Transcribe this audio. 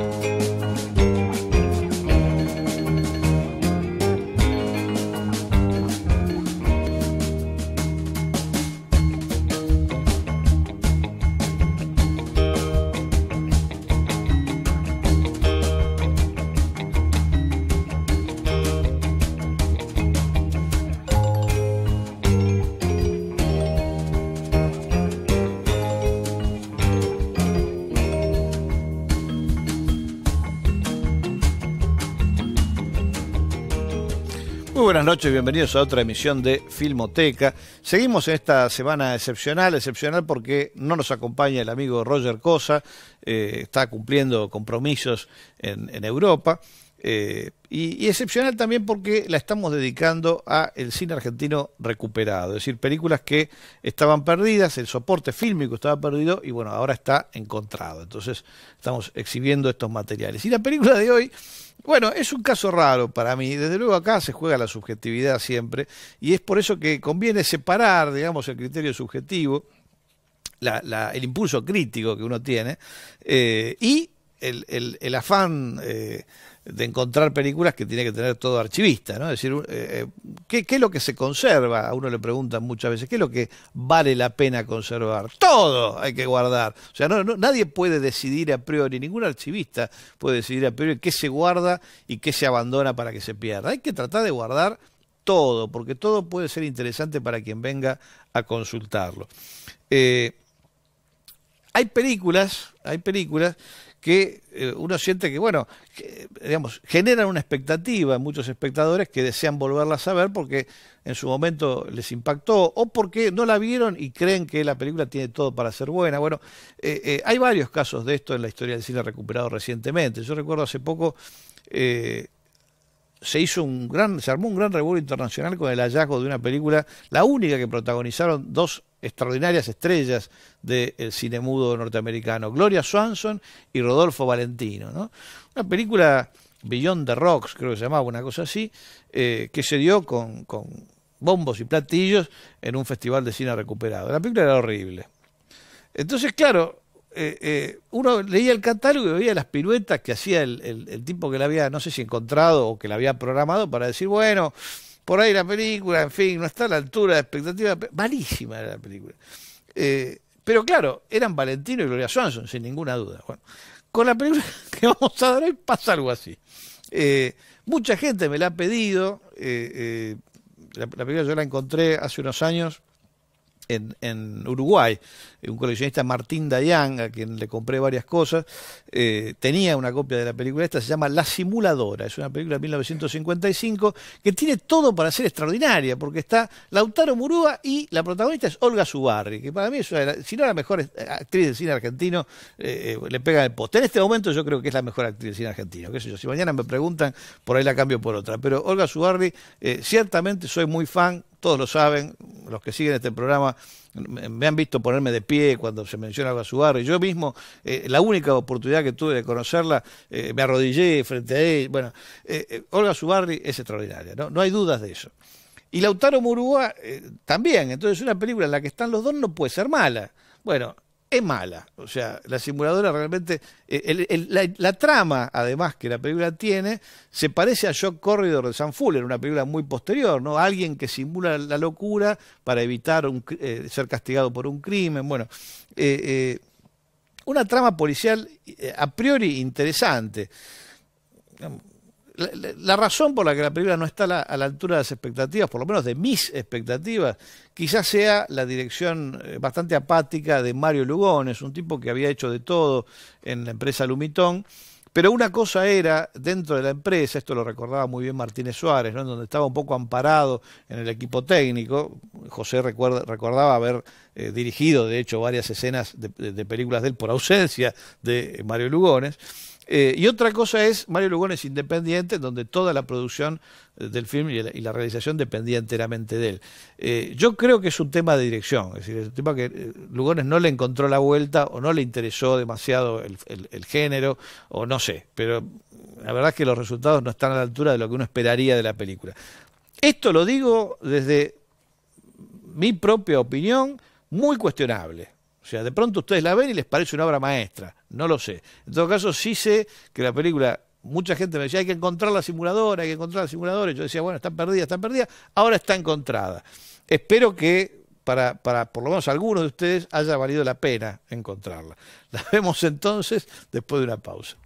Thank you. Muy buenas noches, bienvenidos a otra emisión de Filmoteca. Seguimos en esta semana excepcional, excepcional porque no nos acompaña el amigo Roger Cosa, eh, está cumpliendo compromisos en Europa. Eh, y, excepcional también porque la estamos dedicando a el cine argentino recuperado, es decir, películas que estaban perdidas, el soporte fílmico estaba perdido y bueno, ahora está encontrado. Entonces estamos exhibiendo estos materiales. Y la película de hoy, bueno, es un caso raro para mí. Desde luego acá se juega la subjetividad siempre y es por eso que conviene separar, digamos, el criterio subjetivo, la, el impulso crítico que uno tiene eh, y el, el, afán... Eh, de encontrar películas que tiene que tener todo archivista, ¿no? Es decir, eh, eh, ¿qué, ¿qué, es lo que se conserva? A uno le preguntan muchas veces, ¿qué es lo que vale la pena conservar? Todo hay que guardar. O sea, no, no, nadie puede decidir a priori, ningún archivista puede decidir a priori qué se guarda y qué se abandona para que se pierda. Hay que tratar de guardar todo, porque todo puede ser interesante para quien venga a consultarlo. Eh, hay películas, hay películas que eh, uno siente que, bueno, digamos, generan una expectativa en muchos espectadores que desean volverla a saber porque en su momento les impactó o porque no la vieron y creen que la película tiene todo para ser buena. Bueno, eh, eh, hay varios casos de esto en la historia del cine recuperado recientemente. Yo recuerdo hace poco se hizo un gran, se armó un gran revuelo internacional con el hallazgo de una película, la única que protagonizaron dos extraordinarias estrellas del cine mudo norteamericano, Gloria Swanson y Rodolfo Valentino. Una película Beyond the Rocks, creo que se llamaba, una cosa así, eh, que se dio con, con, bombos y platillos en un festival de cine recuperado. La película era horrible. Entonces, claro, eh, eh, uno leía el catálogo y veía las piruetas que hacía el, el, el tipo que la había, no sé si encontrado o que la había programado para decir, bueno, por ahí la película, en fin, no está a la altura de expectativa, malísima era la película. Eh, pero claro, eran Valentino y Gloria Swanson, sin ninguna duda. con la película que vamos a dar hoy pasa algo así. Eh, mucha gente me la ha pedido, eh, la película yo la encontré hace unos años en, Uruguay. Un coleccionista, Martín Dayan, a quien le compré varias cosas, eh, tenía una copia de la película esta, se llama La Simuladora. Es una película de 1955 que tiene todo para ser extraordinaria, porque está Lautaro Murúa y la protagonista es Olga Zubarri, que para mí es una, si no la mejor eh, actriz de cine argentino, eh, le pega el poste. En este momento yo creo que es la mejor actriz de cine argentino. ¿Qué sé yo? Si mañana me preguntan, por ahí la cambio por otra. Pero Olga Zubarri, ciertamente soy muy fan, todos lo saben, los que siguen este programa me han visto ponerme de pie cuando se menciona Olga a Yo mismo, eh, la única oportunidad que tuve de conocerla, eh, me arrodillé frente a ella. Bueno, eh, Olga Subarri es extraordinaria, ¿no? no hay dudas de eso. Y Lautaro Murúa también. Entonces, una película en la que están los dos no puede ser mala. Bueno, es mala. O sea, la simuladora realmente. Eh, la, trama, además, que la película tiene, se parece a Shock Corridor de San Fuller, una película muy posterior, ¿no? Alguien que simula la locura para evitar eh, ser castigado por un crimen. Bueno, eh, una trama policial a priori interesante la, razón por la que la película no está a la altura de las expectativas, por lo menos de mis expectativas, quizás sea la dirección eh, bastante apática de Mario Lugones, un tipo que había hecho de todo en la empresa Lumitón. Pero una cosa era, dentro de la empresa, esto lo recordaba muy bien Martínez Suárez, donde estaba un poco amparado en el equipo técnico, José recordaba haber eh, dirigido, de hecho, varias escenas de, de, películas de él por ausencia de Mario Lugones, eh, y otra cosa es, Mario Lugones independiente, donde toda la producción eh, del film y la, realización dependía enteramente de él. Eh, yo creo que es un tema de dirección, es decir, es un tema que Lugones no le encontró la vuelta o no le interesó demasiado el género, o no sé, pero la verdad es que los resultados no están a la altura de lo que uno esperaría de la película. Esto lo digo desde mi propia opinión, muy cuestionable. O sea, de pronto ustedes la ven y les parece una obra maestra. No lo sé. En todo caso, sí sé que la película, mucha gente me decía, hay que encontrar la simuladora, hay que encontrar la simuladora. Y yo decía, bueno, está perdida, está perdida. Ahora está encontrada. Espero que para, para por lo menos algunos de ustedes haya valido la pena encontrarla. La vemos entonces después de una pausa.